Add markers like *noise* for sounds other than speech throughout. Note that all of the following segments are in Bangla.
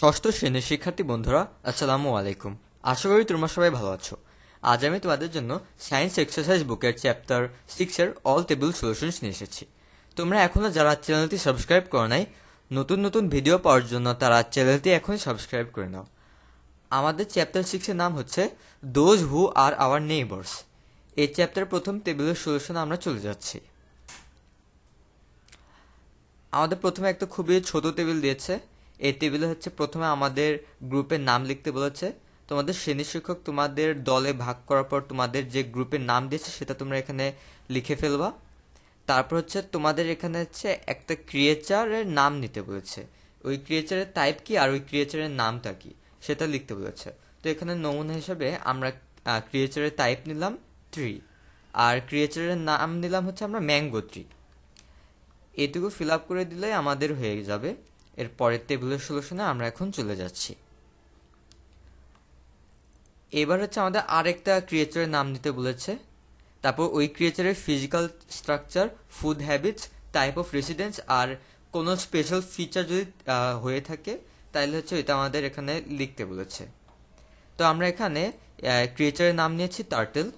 ষষ্ঠ শ্রেণীর শিক্ষার্থী বন্ধুরা আসসালামু আলাইকুম আশা করি তোমরা সবাই ভালো আছো আজ আমি তোমাদের জন্য সায়েন্স এক্সারসাইজ বুকের চ্যাপ্টার সিক্সের অল টেবিল সলিউশনস নিয়ে এসেছি তোমরা এখনও যারা চ্যানেলটি সাবস্ক্রাইব করো নাই নতুন নতুন ভিডিও পাওয়ার জন্য তারা চ্যানেলটি এখনই সাবস্ক্রাইব করে নাও আমাদের চ্যাপ্টার সিক্সের নাম হচ্ছে those who are our neighbours এই চ্যাপ্টার প্রথম টেবিলের সলিউশন আমরা চলে যাচ্ছি আমাদের প্রথমে একটা খুবই ছোট টেবিল দিয়েছে এ টেবিলে হচ্ছে প্রথমে আমাদের গ্রুপের নাম লিখতে বলেছে তোমাদের শ্রেণী শিক্ষক তোমাদের দলে ভাগ করার পর তোমাদের যে গ্রুপের নাম দিয়েছে সেটা তোমরা এখানে লিখে ফেলবা তারপর হচ্ছে তোমাদের এখানে হচ্ছে একটা ক্রিয়েচারের নাম নিতে বলেছে ওই ক্রিয়েচারের টাইপ কি আর ওই ক্রিয়েচারের নামটা কি সেটা লিখতে বলেছে তো এখানে নমুনা হিসেবে আমরা ক্রিয়েচারের টাইপ নিলাম ট্রি আর ক্রিয়েচারের নাম নিলাম হচ্ছে আমরা ম্যাঙ্গো ট্রি এটুকু ফিল আপ করে দিলে আমাদের হয়ে যাবে এর পরের টেবিলের সলিউশনে আমরা এখন চলে যাচ্ছি এবার হচ্ছে আমাদের আরেকটা ক্রিয়েচারের নাম দিতে বলেছে তারপর ওই ক্রিয়েচারের physical structure food habits type of residence আর কোনো স্পেশাল ফিচার যদি হয়ে থাকে তাহলে হচ্ছে এটা আমাদের এখানে লিখতে বলেছে তো আমরা এখানে ক্রিয়েচারের নাম নিয়েছি টার্টেল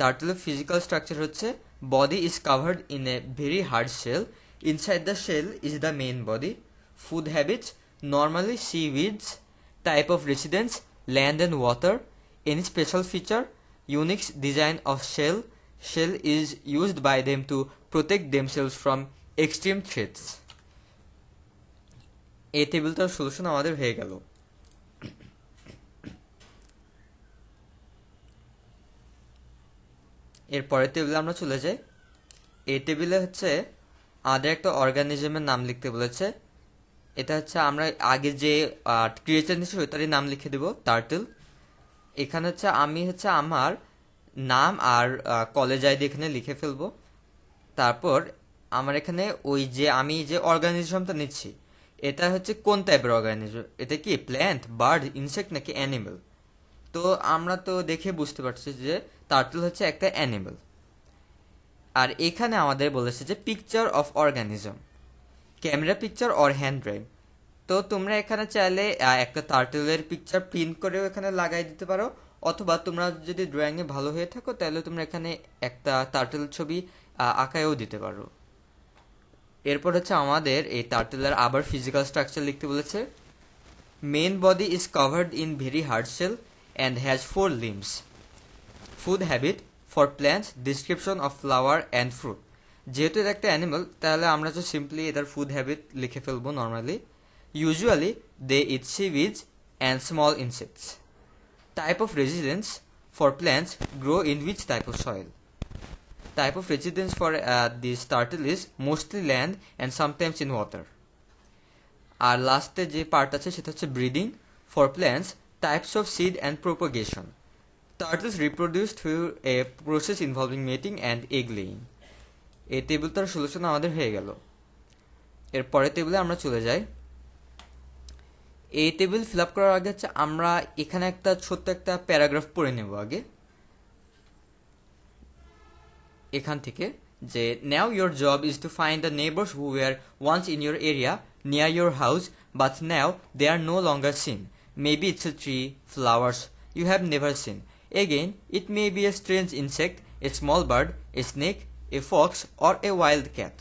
টার্টেলের ফিজিক্যাল স্ট্রাকচার হচ্ছে body is covered in a very hard shell inside the shell is the main body food habits, normally seaweeds, type of residence, land and water, any special feature, Unix design of shell. Shell is used by them to protect themselves from extreme threats. এই টেবিলটার সলিউশন আমাদের হয়ে গেল এর পরের টেবিলে আমরা চলে যাই এই টেবিলে হচ্ছে আদার একটা অর্গানিজমের নাম লিখতে বলেছে এটা হচ্ছে আমরা আগে যে ক্রিয়েচার ছিল তারই নাম লিখে দেব টার্টেল এখানে হচ্ছে আমি হচ্ছে আমার নাম আর কলেজ আইডি এখানে লিখে ফেলবো তারপর আমার এখানে ওই যে আমি যে অর্গানিজমটা নিচ্ছি এটা হচ্ছে কোন টাইপের অর্গানিজম এটা কি প্ল্যান্ট বার্ড ইনসেক্ট নাকি অ্যানিমেল তো আমরা তো দেখে বুঝতে পারছি যে টার্টল হচ্ছে একটা অ্যানিমেল আর এখানে আমাদের বলেছে যে picture of organism camera picture or hand drive তো তোমরা এখানে চাইলে একটা তারটেলের পিকচার প্রিন্ট করেও এখানে লাগাই দিতে পারো অথবা তোমরা যদি ড্রয়িংয়ে ভালো হয়ে থাকো তাহলে তোমরা এখানে একটা তারটেল ছবি আঁকায়ও দিতে পারো এরপর হচ্ছে আমাদের এই টার্টেলের আবার ফিজিক্যাল স্ট্রাকচার লিখতে বলেছে main body is covered in very hard and has four limbs food habit for plants description of flower and fruit যেহেতু এটা একটা অ্যানিমাল তাহলে আমরা তো সিম্পলি এটার ফুড হ্যাবিট লিখে ফেলবো normally usually they eat weeds and small insects type of residence for plants grow in which type of soil type of residence for uh, this is mostly land and sometimes in in আর লাস্টে যে পার্ট আছে সেটা হচ্ছে breeding for plants types of seed and propagation turtles reproduce through a process involving mating and egg laying এই টেবিল তার সলিউশন আমাদের হয়ে গেল এরপরে টেবিলে আমরা চলে যাই এই টেবিল ফিল আপ করার আগে হচ্ছে আমরা এখানে একটা ছোট্ট একটা প্যারাগ্রাফ পড়ে নেব আগে এখান থেকে যে now your job is to find the neighbours who were once in your area near your house but now they are no longer seen maybe it's a tree flowers you have never seen again it may be a strange insect a small bird a snake a fox, or a wildcat.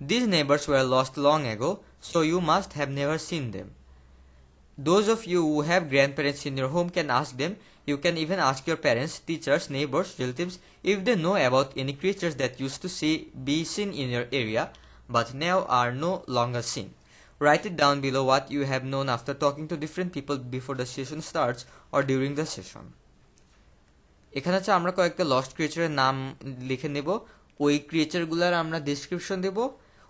These neighbors were lost long ago, so you must have never seen them. Those of you who have grandparents in your home can ask them. You can even ask your parents, teachers, neighbors, relatives if they know about any creatures that used to see, be seen in your area but now are no longer seen. Write it down below what you have known after talking to different people before the session starts or during the session. এখানে হচ্ছে আমরা কয়েকটা লস্ট ক্রিয়েচারের নাম লিখে নেব ওই ক্রিয়েচারগুলোর আমরা ডিসক্রিপশন দেব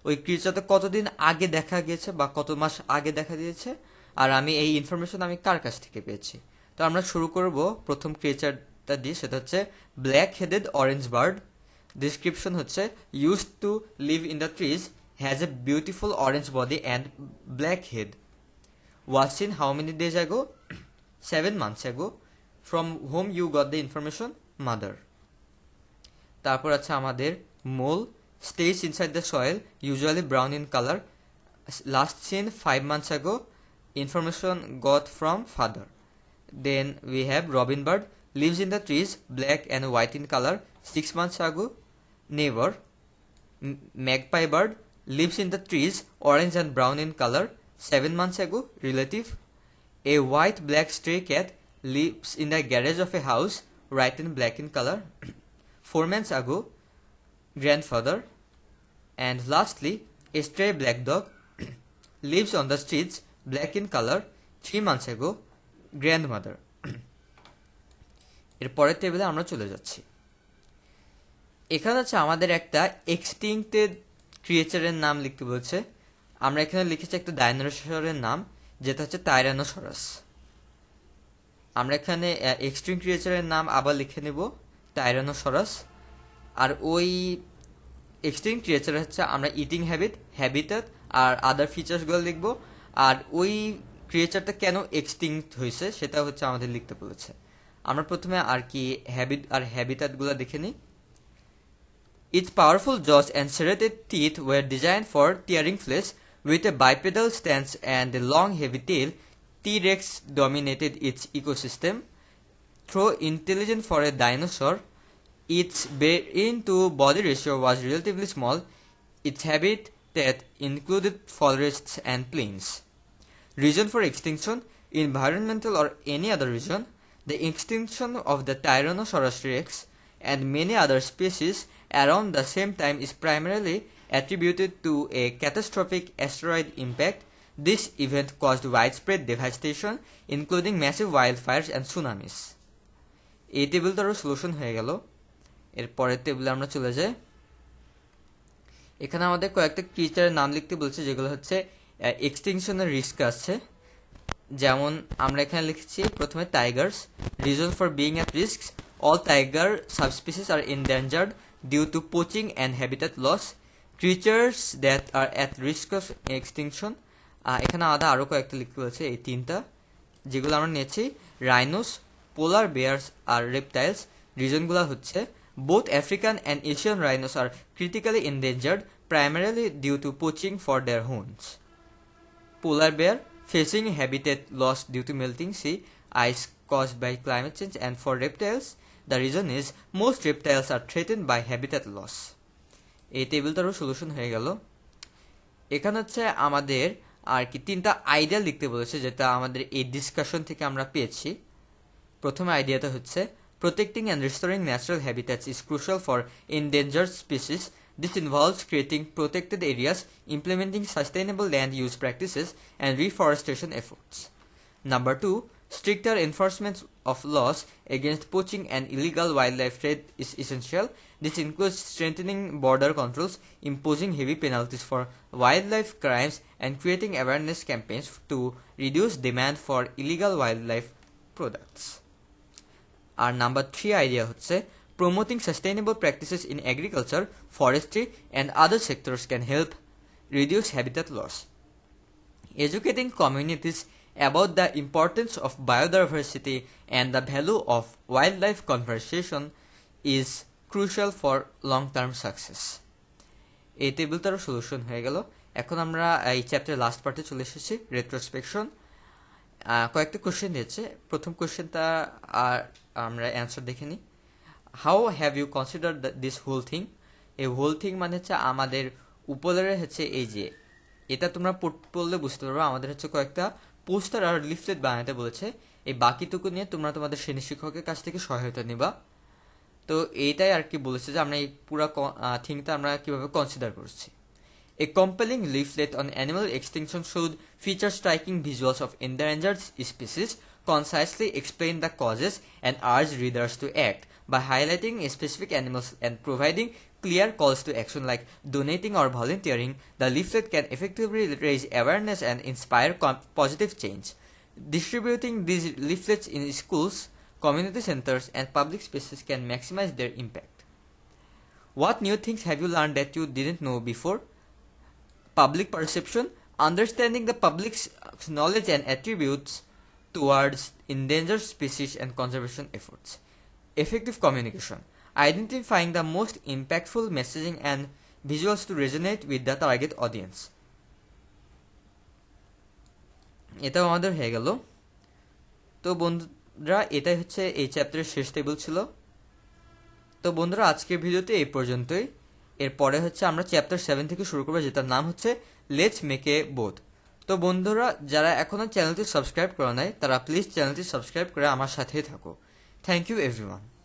ওই ক্রিয়েচারটা কতদিন আগে দেখা গিয়েছে বা কত মাস আগে দেখা দিয়েছে আর আমি এই ইনফরমেশন আমি কার কাছ থেকে পেয়েছি তো আমরা শুরু করব প্রথম ক্রিয়েচারটা দিয়ে সেটা হচ্ছে black headed orange bird description হচ্ছে used to live in the trees has a beautiful orange body and black head was in how many days ago seven months ago from home you got the information mother তারপর আছে আমাদের মোল stays inside the soil, usually brown in color. Last seen five months ago. Information got from father. Then we have robin bird lives in the trees, black and white in color. Six months ago, neighbor. Magpie bird lives in the trees, orange and brown in color. Seven months ago, relative. A white black stray cat lives in the garage of a house, white and black in color. four months ago, grandfather, and lastly, a stray black dog *clears throat* lives on the streets, black in color, three months ago, grandmother. এর পরের টেবিলে আমরা চলে যাচ্ছি এখানে আছে আমাদের একটা এক্সটিংটেড ক্রিয়েচারের নাম লিখতে বলছে আমরা এখানে লিখেছি একটা ডাইনোসরের নাম যেটা হচ্ছে টাইরানোসরাস আমরা এখানে এক্সট্রিম ক্রিয়েচারের নাম আবার লিখে নেব সরস আর ওই এক্সট্রিম ক্রিয়েচার হচ্ছে আমরা ইটিং হ্যাবিট হ্যাবিটেট আর আদার ফিচার্সগুলো লিখবো আর ওই ক্রিয়েচারটা কেন এক্সটিংক হয়েছে সেটা হচ্ছে আমাদের লিখতে বলেছে আমরা প্রথমে আর কি হ্যাবিট আর হ্যাবিটাটগুলো দেখে নিই its powerful jaws and serrated teeth were design for tearing flesh with a bipedal stance and a long heavy tail T rex dominated its ecosystem though intelligent for a dinosaur Its brain to body ratio was relatively small. Its habitat included forests and plains. Reason for extinction environmental or any other reason, the extinction of the Tyrannosaurus rex and many other species around the same time is primarily attributed to a catastrophic asteroid impact. This event caused widespread devastation, including massive wildfires and tsunamis। এইটি বিল সলিউশন হয়ে গেল এর পরের টেবিলে আমরা চলে যাই এখানে আমাদের কয়েকটা ক্রিচারের নাম লিখতে বলছে যেগুলো হচ্ছে এক্সটিংশনের রিস্ক আছে যেমন আমরা এখানে লিখেছি প্রথমে tigers reason for being at risk all tiger subspecies are endangered due to poaching and habitat loss creatures that are at risk of extinction এখানে আলাদা আরও কয়েকটা লিখতে বলছে এই তিনটা যেগুলো আমরা নিয়েছি রাইনোস পোলার বেয়ার্স আর রেপটাইলস রিজনগুলো হচ্ছে Both African and Asian rhinos are critically endangered primarily due to poaching for their horns. Polar bear facing habitat loss due to melting sea ice caused by climate change and for reptiles, the reason is most reptiles are threatened by habitat loss. এই টেবিলটারও সলিউশন হয়ে গেল এখানে হচ্ছে আমাদের আর কি তিনটা আইডিয়া লিখতে বলেছে যেটা আমাদের এই ডিসকাশন থেকে আমরা পেয়েছি প্রথমে আইডিয়াটা হচ্ছে Protecting and restoring natural habitats is crucial for endangered species. This involves creating protected areas, implementing sustainable land use practices, and reforestation efforts. Number two, stricter enforcement of laws against poaching and illegal wildlife trade is essential. This includes strengthening border controls, imposing heavy penalties for wildlife crimes, and creating awareness campaigns to reduce demand for illegal wildlife products. আর নাম্বার থ্রি আইডিয়া হচ্ছে promoting sustainable practices in agriculture forestry and other sectors can help reduce habitat loss educating communities about the importance of biodiversity and the value of wildlife conversation is crucial for long term success এই টেবিলটারও সলিউশন হয়ে গেল এখন আমরা এই চ্যাপ্টারের লাস্ট পার্টে চলে এসেছি রেট্রোস্পেকশন কয়েকটা কোয়েশ্চেন দিয়েছে প্রথম কোয়েশ্চেনটা আর আমরা অ্যান্সার দেখে নিই how have you consider this whole thing এই হোল থিং মানে হচ্ছে আমাদের উপরের হচ্ছে এই যে এটা তোমরা পড়লে বুঝতে পারবে আমাদের হচ্ছে কয়েকটা পোস্টার আর লিফলেট বানাতে বলেছে এই বাকিটুকু নিয়ে তোমরা তোমাদের শ্রেণী শিক্ষকের কাছ থেকে সহায়তা নিবা তো এইটাই আর কি বলেছে যে আমরা এই পুরা থিংটা আমরা কিভাবে কনসিডার করছি a compelling leaflet on animal extension should feature striking visuals of endangered species concisely explain the causes and urge readers to act by highlighting specific animals and providing clear calls to action like donating or volunteering, the leaflet can effectively raise awareness and inspire positive change. Distributing these leaflets in schools, community centers, and public spaces can maximize their impact. What new things have you learned that you didn't know before? Public perception, understanding the public's knowledge and attributes, towards endangered species and conservation efforts. Effective communication identifying the most impactful messaging and visuals to resonate with the target audience. এটাও আমাদের হয়ে গেল তো বন্ধুরা এটাই হচ্ছে এই চ্যাপ্টারের শেষ টেবিল ছিল তো বন্ধুরা আজকের ভিডিওতে এই পর্যন্তই এরপরে হচ্ছে আমরা চ্যাপ্টার সেভেন থেকে শুরু করবো যেটার নাম হচ্ছে লেটস মেক এ বোথ তো বন্ধুরা যারা এখনও চ্যানেলটি সাবস্ক্রাইব করে নাই তারা প্লিজ চ্যানেলটি সাবস্ক্রাইব করে আমার সাথেই থাকো থ্যাংক ইউ এভরিওয়ান